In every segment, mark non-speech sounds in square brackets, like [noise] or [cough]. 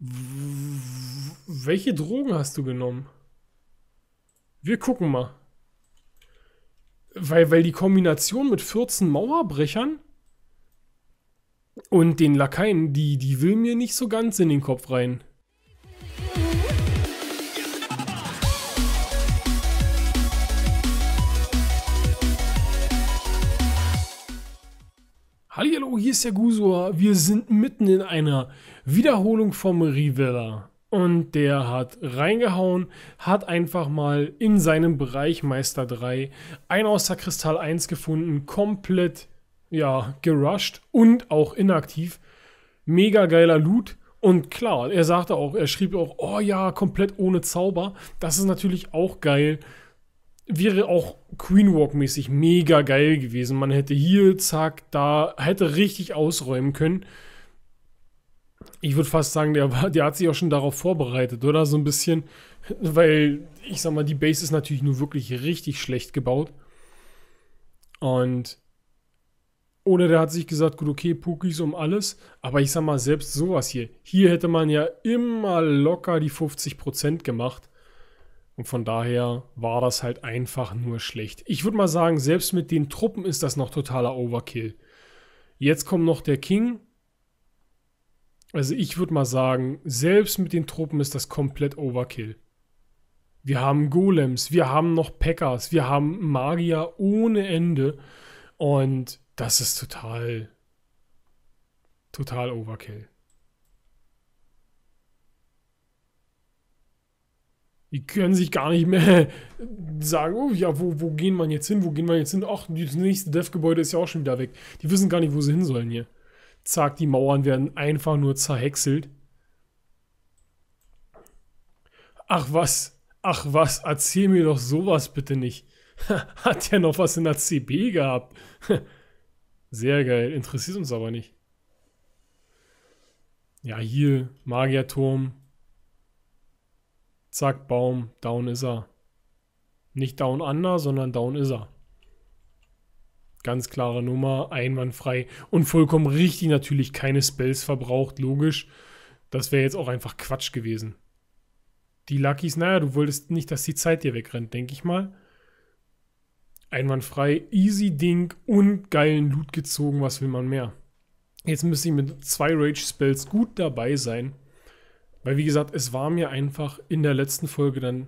Welche Drogen hast du genommen? Wir gucken mal. Weil, weil die Kombination mit 14 Mauerbrechern und den Lakaien, die, die will mir nicht so ganz in den Kopf rein. Hallo, hier ist der Gusor. Wir sind mitten in einer Wiederholung vom Rivella. Und der hat reingehauen, hat einfach mal in seinem Bereich Meister 3 ein Außerkristall 1 gefunden, komplett, ja, gerusht und auch inaktiv. Mega geiler Loot. Und klar, er sagte auch, er schrieb auch, oh ja, komplett ohne Zauber. Das ist natürlich auch geil wäre auch queenwalk mäßig mega geil gewesen. Man hätte hier, zack, da, hätte richtig ausräumen können. Ich würde fast sagen, der, der hat sich auch schon darauf vorbereitet, oder? So ein bisschen. Weil, ich sag mal, die Base ist natürlich nur wirklich richtig schlecht gebaut. Und. Oder der hat sich gesagt, gut, okay, Pukis um alles. Aber ich sag mal, selbst sowas hier. Hier hätte man ja immer locker die 50% gemacht. Und von daher war das halt einfach nur schlecht. Ich würde mal sagen, selbst mit den Truppen ist das noch totaler Overkill. Jetzt kommt noch der King. Also ich würde mal sagen, selbst mit den Truppen ist das komplett Overkill. Wir haben Golems, wir haben noch Packers, wir haben Magier ohne Ende. Und das ist total, total Overkill. Die können sich gar nicht mehr [laughs] sagen, oh ja, wo, wo gehen wir jetzt hin, wo gehen wir jetzt hin? Ach, das nächste Dev-Gebäude ist ja auch schon wieder weg. Die wissen gar nicht, wo sie hin sollen hier. Zack, die Mauern werden einfach nur zerhäckselt. Ach was, ach was, erzähl mir doch sowas bitte nicht. [laughs] Hat der noch was in der CB gehabt. [laughs] Sehr geil, interessiert uns aber nicht. Ja, hier, Magierturm, Zack, Baum, down ist er. Nicht down under, sondern down ist er. Ganz klare Nummer, einwandfrei und vollkommen richtig natürlich keine Spells verbraucht, logisch. Das wäre jetzt auch einfach Quatsch gewesen. Die Luckys, naja, du wolltest nicht, dass die Zeit dir wegrennt, denke ich mal. Einwandfrei, easy Ding und geilen Loot gezogen, was will man mehr? Jetzt müsste ich mit zwei Rage-Spells gut dabei sein. Weil, wie gesagt, es war mir einfach in der letzten Folge dann.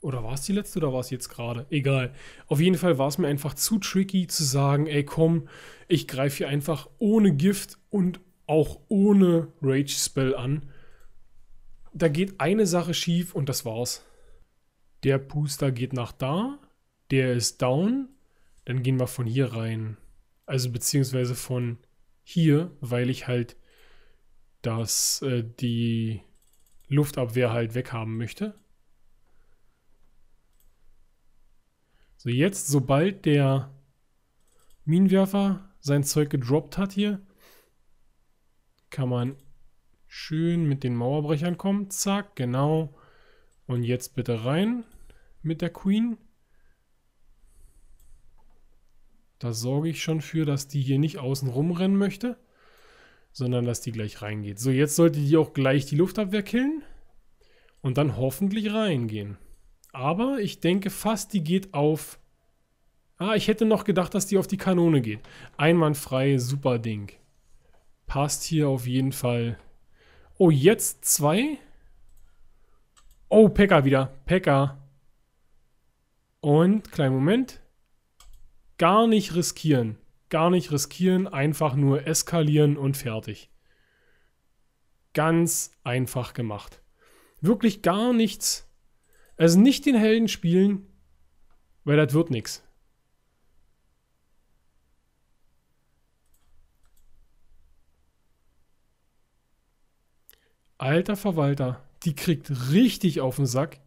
Oder war es die letzte oder war es jetzt gerade? Egal. Auf jeden Fall war es mir einfach zu tricky zu sagen, ey komm, ich greife hier einfach ohne Gift und auch ohne Rage-Spell an. Da geht eine Sache schief und das war's. Der Booster geht nach da, der ist down, dann gehen wir von hier rein. Also beziehungsweise von hier, weil ich halt dass äh, die Luftabwehr halt weghaben möchte. So, jetzt, sobald der Minenwerfer sein Zeug gedroppt hat hier, kann man schön mit den Mauerbrechern kommen. Zack, genau. Und jetzt bitte rein mit der Queen. Da sorge ich schon für, dass die hier nicht außen rumrennen möchte sondern dass die gleich reingeht. So, jetzt sollte die auch gleich die Luftabwehr killen und dann hoffentlich reingehen. Aber ich denke fast, die geht auf... Ah, ich hätte noch gedacht, dass die auf die Kanone geht. Einwandfrei, super Ding. Passt hier auf jeden Fall. Oh, jetzt zwei. Oh, Pekka wieder. Pekka. Und, kleinen Moment. Gar nicht riskieren gar nicht riskieren, einfach nur eskalieren und fertig. Ganz einfach gemacht. Wirklich gar nichts. Also nicht den Helden spielen, weil das wird nichts. Alter Verwalter, die kriegt richtig auf den Sack.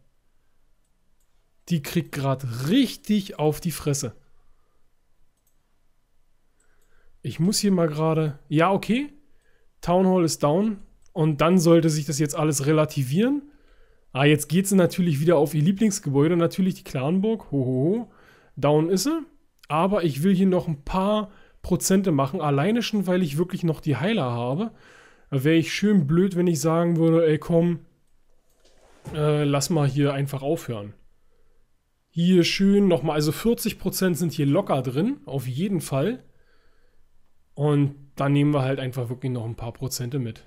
Die kriegt gerade richtig auf die Fresse. Ich muss hier mal gerade. Ja, okay. Town Hall ist down. Und dann sollte sich das jetzt alles relativieren. Ah, jetzt geht sie natürlich wieder auf ihr Lieblingsgebäude. Natürlich die Clanburg. Hohoho. Down ist sie. Aber ich will hier noch ein paar Prozente machen. Alleine schon, weil ich wirklich noch die Heiler habe. Wäre ich schön blöd, wenn ich sagen würde, ey komm, äh, lass mal hier einfach aufhören. Hier schön nochmal, also 40% sind hier locker drin, auf jeden Fall. Und dann nehmen wir halt einfach wirklich noch ein paar Prozente mit.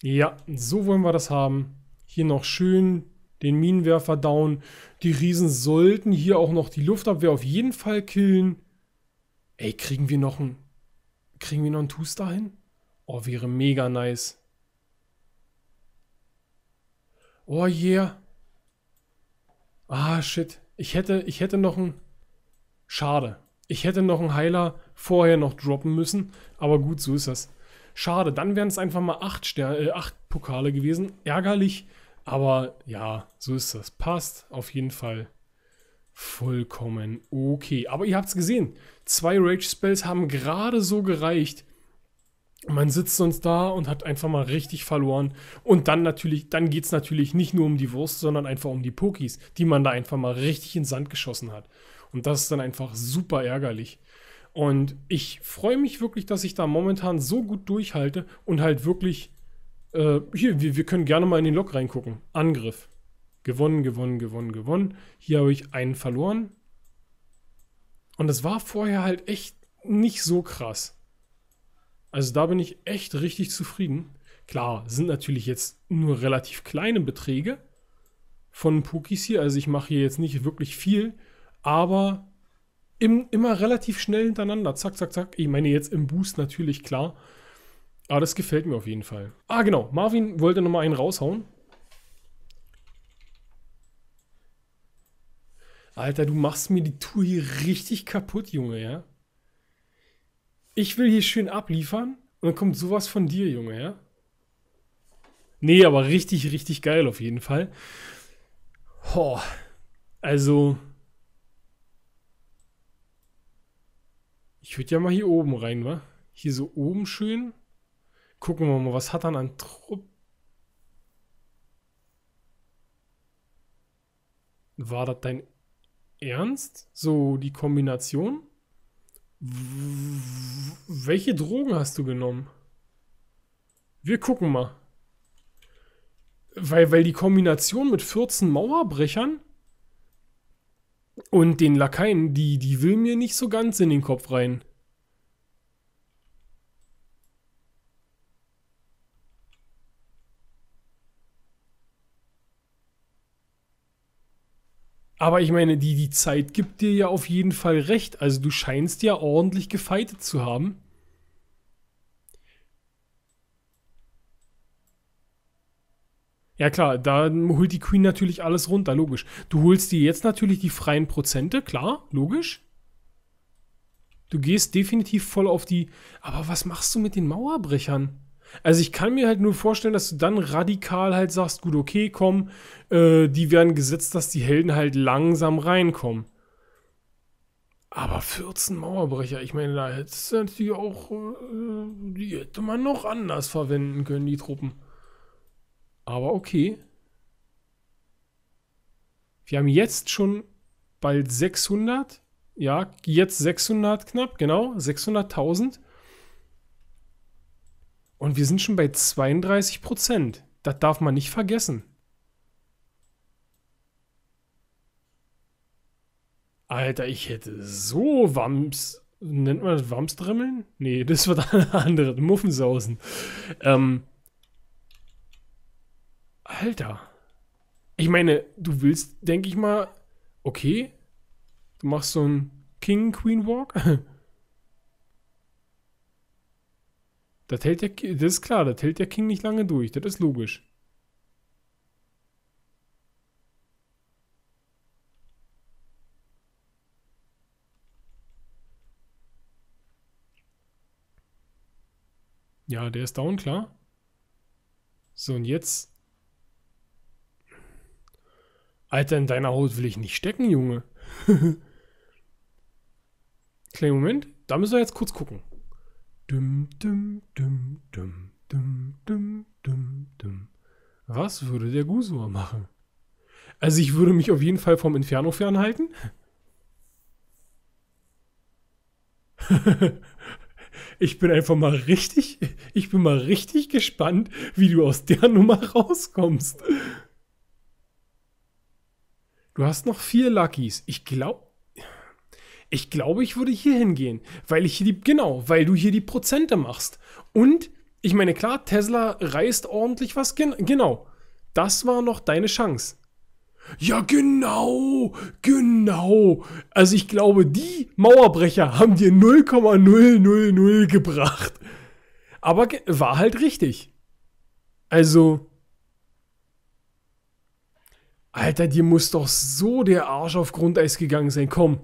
Ja, so wollen wir das haben. Hier noch schön den Minenwerfer down. Die Riesen sollten hier auch noch die Luftabwehr auf jeden Fall killen. Ey, kriegen wir noch einen... Kriegen wir noch einen two hin? Oh, wäre mega nice. Oh yeah. Ah, shit. Ich hätte, ich hätte noch ein. Schade. Ich hätte noch einen Heiler vorher noch droppen müssen. Aber gut, so ist das. Schade. Dann wären es einfach mal acht, Sterne, äh, acht Pokale gewesen. Ärgerlich. Aber ja, so ist das. Passt auf jeden Fall. Vollkommen okay. Aber ihr habt es gesehen. Zwei Rage Spells haben gerade so gereicht, man sitzt sonst da und hat einfach mal richtig verloren. Und dann natürlich, dann geht es natürlich nicht nur um die Wurst, sondern einfach um die Pokis, die man da einfach mal richtig in Sand geschossen hat. Und das ist dann einfach super ärgerlich. Und ich freue mich wirklich, dass ich da momentan so gut durchhalte und halt wirklich, äh, hier, wir, wir können gerne mal in den Log reingucken. Angriff. Gewonnen, gewonnen, gewonnen, gewonnen. Hier habe ich einen verloren. Und das war vorher halt echt nicht so krass. Also da bin ich echt richtig zufrieden. Klar, sind natürlich jetzt nur relativ kleine Beträge von Pukis hier. Also ich mache hier jetzt nicht wirklich viel, aber im, immer relativ schnell hintereinander. Zack, zack, zack. Ich meine jetzt im Boost natürlich, klar. Aber das gefällt mir auf jeden Fall. Ah, genau. Marvin wollte nochmal einen raushauen. Alter, du machst mir die Tour hier richtig kaputt, Junge, ja? ich will hier schön abliefern und dann kommt sowas von dir, Junge, ja? Nee, aber richtig, richtig geil auf jeden Fall. Ho, also. Ich würde ja mal hier oben rein, wa? Hier so oben schön. Gucken wir mal, was hat dann an Trupp. War das dein Ernst? So die Kombination? Welche Drogen hast du genommen? Wir gucken mal. Weil, weil die Kombination mit 14 Mauerbrechern und den Lakaien, die, die will mir nicht so ganz in den Kopf rein. Aber ich meine, die, die Zeit gibt dir ja auf jeden Fall recht. Also du scheinst ja ordentlich gefeitet zu haben. Ja klar, da holt die Queen natürlich alles runter, logisch. Du holst dir jetzt natürlich die freien Prozente, klar, logisch. Du gehst definitiv voll auf die... Aber was machst du mit den Mauerbrechern? Also ich kann mir halt nur vorstellen, dass du dann radikal halt sagst, gut, okay, komm, äh, die werden gesetzt, dass die Helden halt langsam reinkommen. Aber 14 Mauerbrecher, ich meine, da hättest du natürlich auch, äh, die hätte man noch anders verwenden können, die Truppen. Aber okay. Wir haben jetzt schon bald 600. Ja, jetzt 600 knapp, genau, 600.000. Und wir sind schon bei 32 Prozent. Das darf man nicht vergessen. Alter, ich hätte so Wams. Nennt man das Wamsdrimmeln? Nee, [laughs] das wird eine andere. Muffensausen. Ähm. Alter. Ich meine, du willst, denke ich mal, okay, du machst so einen King-Queen-Walk. [laughs] Das, hält der, das ist klar, das hält der King nicht lange durch, das ist logisch. Ja, der ist down, klar. So, und jetzt. Alter, in deiner Haut will ich nicht stecken, Junge. [laughs] Kleinen Moment, da müssen wir jetzt kurz gucken. Dum, dum, dum, dum, dum, dum, dum, dum. Was würde der Gusur machen? Also ich würde mich auf jeden Fall vom Inferno fernhalten. [laughs] ich bin einfach mal richtig, ich bin mal richtig gespannt, wie du aus der Nummer rauskommst. Du hast noch vier Luckys. Ich glaube, ich glaube, ich würde hier hingehen, weil ich hier die, genau, weil du hier die Prozente machst. Und ich meine, klar, Tesla reißt ordentlich was, gen genau. Das war noch deine Chance. Ja, genau, genau. Also ich glaube, die Mauerbrecher haben dir 0,000 gebracht. Aber war halt richtig. Also, Alter, dir muss doch so der Arsch auf Grundeis gegangen sein. Komm,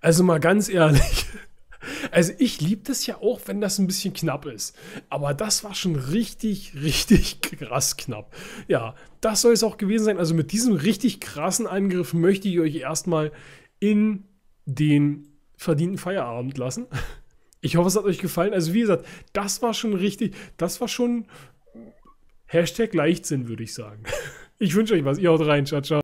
also mal ganz ehrlich. Also ich liebe das ja auch, wenn das ein bisschen knapp ist. Aber das war schon richtig, richtig krass knapp. Ja, das soll es auch gewesen sein. Also mit diesem richtig krassen Angriff möchte ich euch erstmal in den verdienten Feierabend lassen. Ich hoffe, es hat euch gefallen. Also wie gesagt, das war schon richtig, das war schon Hashtag Leichtsinn, würde ich sagen. Ich wünsche euch was. Ihr haut rein. Ciao, ciao.